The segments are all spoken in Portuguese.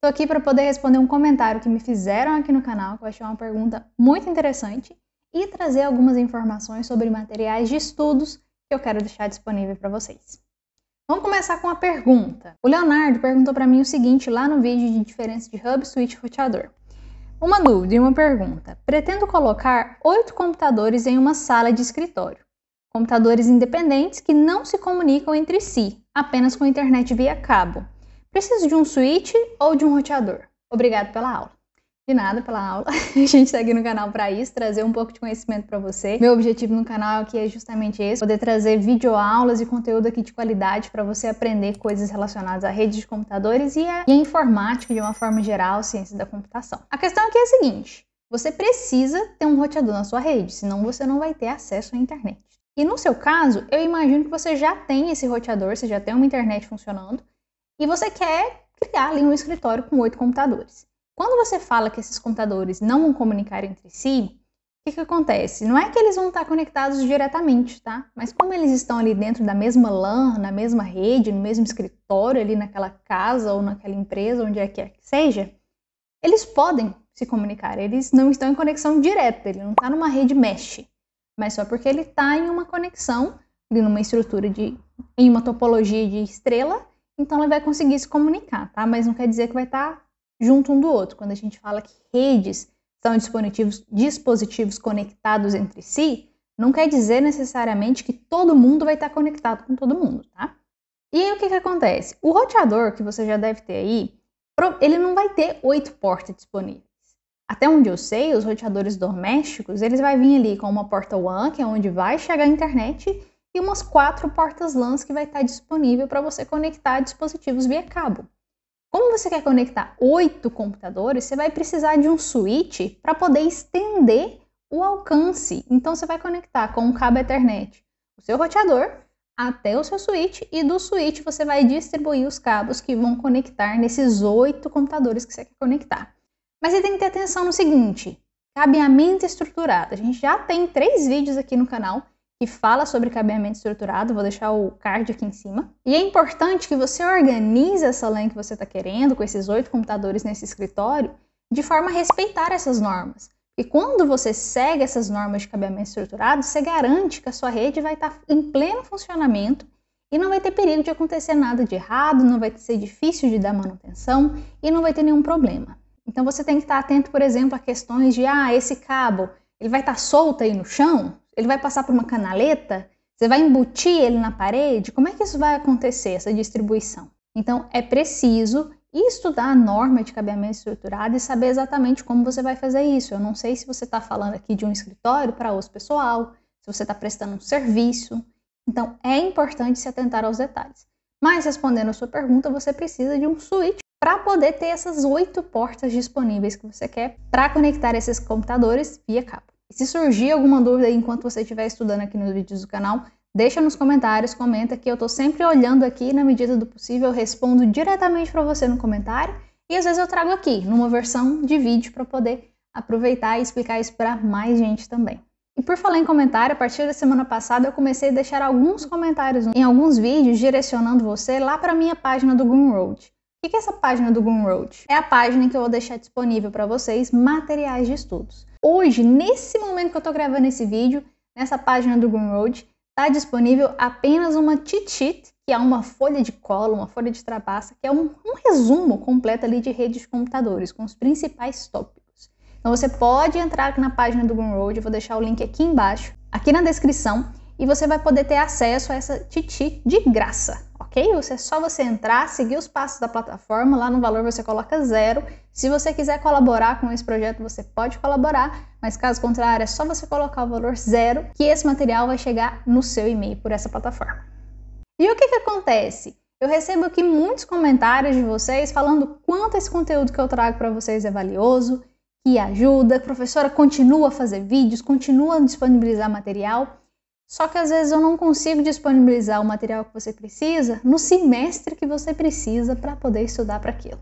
Estou aqui para poder responder um comentário que me fizeram aqui no canal, que eu achei uma pergunta muito interessante, e trazer algumas informações sobre materiais de estudos que eu quero deixar disponível para vocês. Vamos começar com a pergunta. O Leonardo perguntou para mim o seguinte lá no vídeo de diferença de hub, switch e roteador. Uma dúvida e uma pergunta. Pretendo colocar oito computadores em uma sala de escritório. Computadores independentes que não se comunicam entre si, apenas com internet via cabo. Preciso de um switch ou de um roteador? Obrigado pela aula. De nada pela aula. A gente está aqui no canal para isso, trazer um pouco de conhecimento para você. Meu objetivo no canal aqui é justamente esse, poder trazer videoaulas e conteúdo aqui de qualidade para você aprender coisas relacionadas à rede de computadores e à, e informática de uma forma geral, ciência da computação. A questão aqui é a seguinte, você precisa ter um roteador na sua rede, senão você não vai ter acesso à internet. E no seu caso, eu imagino que você já tem esse roteador, você já tem uma internet funcionando, e você quer criar ali um escritório com oito computadores. Quando você fala que esses computadores não vão comunicar entre si, o que, que acontece? Não é que eles vão estar conectados diretamente, tá? Mas como eles estão ali dentro da mesma LAN, na mesma rede, no mesmo escritório, ali naquela casa ou naquela empresa, onde é que, que seja, eles podem se comunicar. Eles não estão em conexão direta, ele não está numa rede mesh, mas só porque ele está em uma conexão, em uma estrutura de, em uma topologia de estrela, então ele vai conseguir se comunicar, tá? Mas não quer dizer que vai estar tá junto um do outro. Quando a gente fala que redes são dispositivos, dispositivos conectados entre si, não quer dizer necessariamente que todo mundo vai estar tá conectado com todo mundo, tá? E aí o que, que acontece? O roteador que você já deve ter aí, ele não vai ter oito portas disponíveis. Até onde eu sei, os roteadores domésticos, eles vão vir ali com uma porta WAN, que é onde vai chegar a internet, e umas quatro portas LANs que vai estar disponível para você conectar dispositivos via cabo. Como você quer conectar oito computadores, você vai precisar de um switch para poder estender o alcance. Então você vai conectar com um cabo Ethernet o seu roteador até o seu switch e do switch você vai distribuir os cabos que vão conectar nesses oito computadores que você quer conectar. Mas você tem que ter atenção no seguinte: cabeamento estruturado. A gente já tem três vídeos aqui no canal que fala sobre cabeamento estruturado, vou deixar o card aqui em cima. E é importante que você organize essa LAN que você está querendo, com esses oito computadores nesse escritório, de forma a respeitar essas normas. E quando você segue essas normas de cabeamento estruturado, você garante que a sua rede vai estar tá em pleno funcionamento e não vai ter perigo de acontecer nada de errado, não vai ser difícil de dar manutenção e não vai ter nenhum problema. Então você tem que estar tá atento, por exemplo, a questões de ah, esse cabo ele vai estar tá solto aí no chão? Ele vai passar por uma canaleta? Você vai embutir ele na parede? Como é que isso vai acontecer, essa distribuição? Então, é preciso estudar a norma de cabeamento estruturado e saber exatamente como você vai fazer isso. Eu não sei se você está falando aqui de um escritório para uso pessoal, se você está prestando um serviço. Então, é importante se atentar aos detalhes. Mas, respondendo a sua pergunta, você precisa de um switch para poder ter essas oito portas disponíveis que você quer para conectar esses computadores via cabo. Se surgir alguma dúvida enquanto você estiver estudando aqui nos vídeos do canal, deixa nos comentários, comenta que eu estou sempre olhando aqui na medida do possível, eu respondo diretamente para você no comentário e às vezes eu trago aqui numa versão de vídeo para poder aproveitar e explicar isso para mais gente também. E por falar em comentário, a partir da semana passada eu comecei a deixar alguns comentários em alguns vídeos direcionando você lá para minha página do Gumroad. O que é essa página do Gumroad? É a página que eu vou deixar disponível para vocês materiais de estudos. Hoje, nesse momento que eu estou gravando esse vídeo, nessa página do Gumroad, está disponível apenas uma cheat sheet, que é uma folha de cola, uma folha de trapaça, que é um, um resumo completo ali de redes de computadores, com os principais tópicos. Então você pode entrar aqui na página do Gumroad, eu vou deixar o link aqui embaixo, aqui na descrição, e você vai poder ter acesso a essa cheat sheet de graça ok? É só você entrar, seguir os passos da plataforma, lá no valor você coloca zero. Se você quiser colaborar com esse projeto, você pode colaborar, mas caso contrário, é só você colocar o valor zero que esse material vai chegar no seu e-mail por essa plataforma. E o que, que acontece? Eu recebo aqui muitos comentários de vocês falando quanto esse conteúdo que eu trago para vocês é valioso, que ajuda, a professora continua a fazer vídeos, continua a disponibilizar material. Só que às vezes eu não consigo disponibilizar o material que você precisa no semestre que você precisa para poder estudar para aquilo.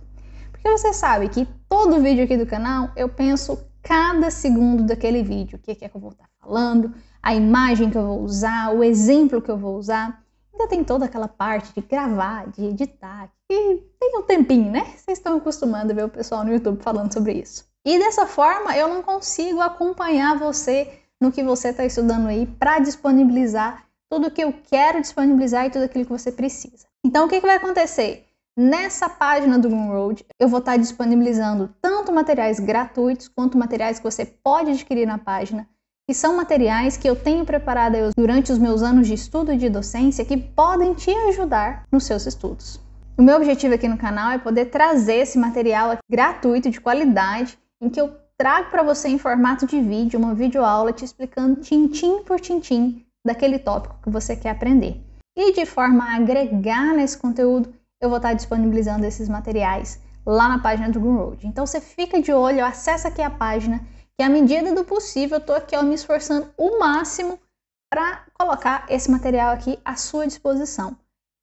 Porque você sabe que todo vídeo aqui do canal eu penso cada segundo daquele vídeo, o que é que eu vou estar tá falando, a imagem que eu vou usar, o exemplo que eu vou usar. Ainda tem toda aquela parte de gravar, de editar, que tem um tempinho, né? Vocês estão acostumando a ver o pessoal no YouTube falando sobre isso. E dessa forma eu não consigo acompanhar você no que você está estudando aí para disponibilizar tudo o que eu quero disponibilizar e tudo aquilo que você precisa. Então, o que, que vai acontecer? Nessa página do Gumroad, eu vou estar tá disponibilizando tanto materiais gratuitos quanto materiais que você pode adquirir na página, que são materiais que eu tenho preparado durante os meus anos de estudo e de docência que podem te ajudar nos seus estudos. O meu objetivo aqui no canal é poder trazer esse material gratuito de qualidade em que eu trago para você em formato de vídeo, uma videoaula te explicando tintim por tintim daquele tópico que você quer aprender. E de forma a agregar nesse conteúdo, eu vou estar disponibilizando esses materiais lá na página do Gumroad. Então você fica de olho, acessa aqui a página, que à medida do possível eu estou aqui ó, me esforçando o máximo para colocar esse material aqui à sua disposição.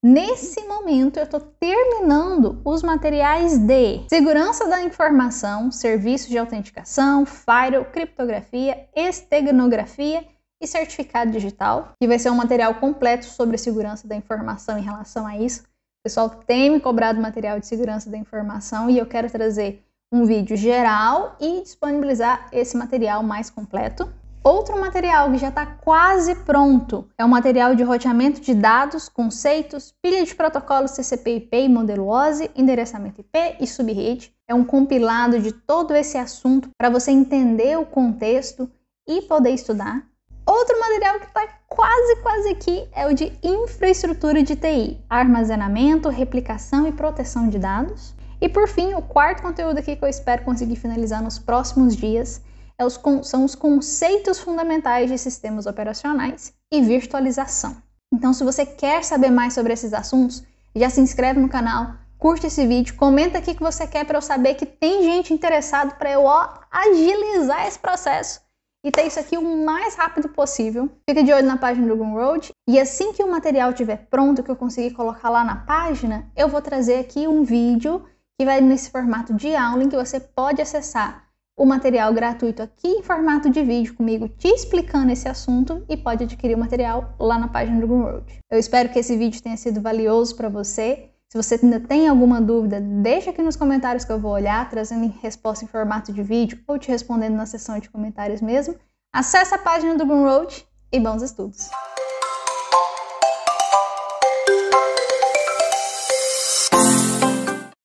Nesse momento, eu estou terminando os materiais de segurança da informação, serviço de autenticação, firewall, criptografia, esteganografia e certificado digital, que vai ser um material completo sobre a segurança da informação em relação a isso. O pessoal tem me cobrado material de segurança da informação e eu quero trazer um vídeo geral e disponibilizar esse material mais completo. Outro material que já está quase pronto é o material de roteamento de dados, conceitos, pilha de protocolos TCP/IP e modelo OSI, endereçamento IP e subrede. É um compilado de todo esse assunto para você entender o contexto e poder estudar. Outro material que está quase, quase aqui é o de infraestrutura de TI, armazenamento, replicação e proteção de dados. E por fim, o quarto conteúdo aqui que eu espero conseguir finalizar nos próximos dias é são os conceitos fundamentais de sistemas operacionais e virtualização. Então, se você quer saber mais sobre esses assuntos, já se inscreve no canal, curte esse vídeo, comenta aqui o que você quer para eu saber que tem gente interessado para eu ó, agilizar esse processo e ter isso aqui o mais rápido possível. Fica de olho na página do Gumroad e assim que o material estiver pronto, que eu conseguir colocar lá na página, eu vou trazer aqui um vídeo que vai nesse formato de aula em que você pode acessar o material gratuito aqui em formato de vídeo comigo te explicando esse assunto e pode adquirir o material lá na página do Gumroad. Eu espero que esse vídeo tenha sido valioso para você. Se você ainda tem alguma dúvida, deixa aqui nos comentários que eu vou olhar, trazendo resposta em formato de vídeo ou te respondendo na seção de comentários mesmo. Acesse a página do Gumroad e bons estudos!